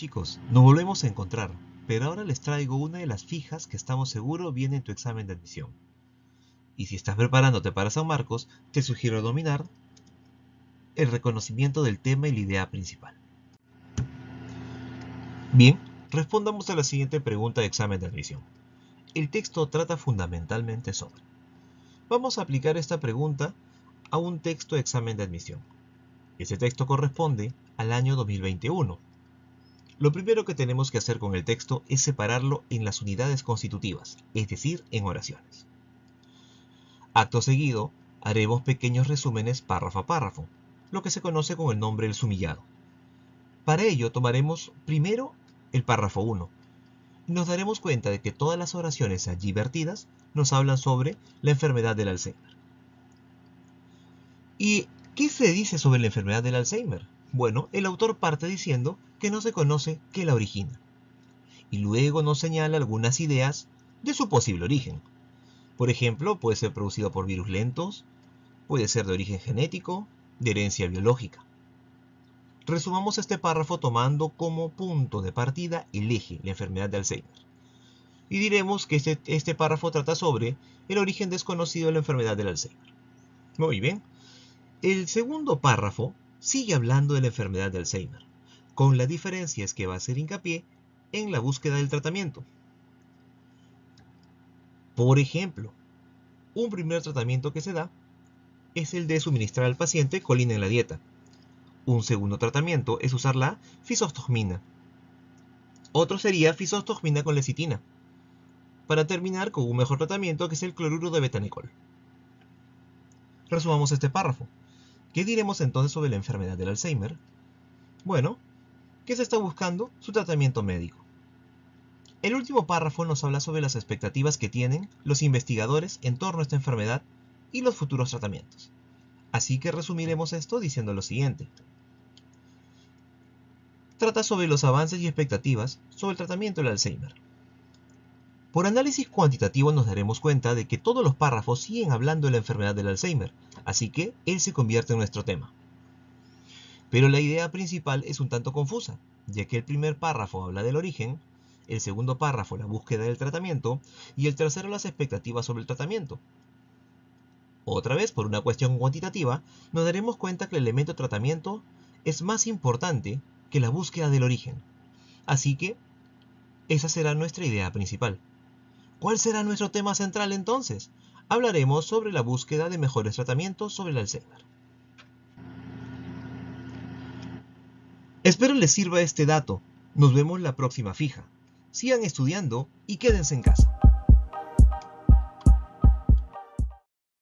Chicos, nos volvemos a encontrar, pero ahora les traigo una de las fijas que estamos seguros viene en tu examen de admisión. Y si estás preparándote para San Marcos, te sugiero dominar el reconocimiento del tema y la idea principal. Bien, respondamos a la siguiente pregunta de examen de admisión. El texto trata fundamentalmente sobre. Vamos a aplicar esta pregunta a un texto de examen de admisión. Ese texto corresponde al año 2021 lo primero que tenemos que hacer con el texto es separarlo en las unidades constitutivas, es decir, en oraciones. Acto seguido, haremos pequeños resúmenes párrafo a párrafo, lo que se conoce con el nombre del sumillado. Para ello tomaremos primero el párrafo 1. Nos daremos cuenta de que todas las oraciones allí vertidas nos hablan sobre la enfermedad del Alzheimer. ¿Y qué se dice sobre la enfermedad del Alzheimer? Bueno, el autor parte diciendo que no se conoce que la origina, y luego nos señala algunas ideas de su posible origen. Por ejemplo, puede ser producido por virus lentos, puede ser de origen genético, de herencia biológica. Resumamos este párrafo tomando como punto de partida el eje, la enfermedad de Alzheimer. Y diremos que este, este párrafo trata sobre el origen desconocido de la enfermedad del Alzheimer. Muy bien. El segundo párrafo sigue hablando de la enfermedad de Alzheimer, con la diferencia es que va a hacer hincapié en la búsqueda del tratamiento. Por ejemplo, un primer tratamiento que se da es el de suministrar al paciente colina en la dieta. Un segundo tratamiento es usar la fisostogmina. Otro sería fisostogmina con lecitina. Para terminar con un mejor tratamiento que es el cloruro de betanicol. Resumamos este párrafo. ¿Qué diremos entonces sobre la enfermedad del Alzheimer? Bueno, ¿qué se está buscando? Su tratamiento médico. El último párrafo nos habla sobre las expectativas que tienen los investigadores en torno a esta enfermedad y los futuros tratamientos. Así que resumiremos esto diciendo lo siguiente. Trata sobre los avances y expectativas sobre el tratamiento del Alzheimer. Por análisis cuantitativo nos daremos cuenta de que todos los párrafos siguen hablando de la enfermedad del Alzheimer, así que él se convierte en nuestro tema. Pero la idea principal es un tanto confusa, ya que el primer párrafo habla del origen, el segundo párrafo la búsqueda del tratamiento y el tercero las expectativas sobre el tratamiento. Otra vez, por una cuestión cuantitativa, nos daremos cuenta que el elemento tratamiento es más importante que la búsqueda del origen. Así que, esa será nuestra idea principal. ¿Cuál será nuestro tema central entonces? Hablaremos sobre la búsqueda de mejores tratamientos sobre el Alzheimer. Espero les sirva este dato. Nos vemos la próxima fija. Sigan estudiando y quédense en casa.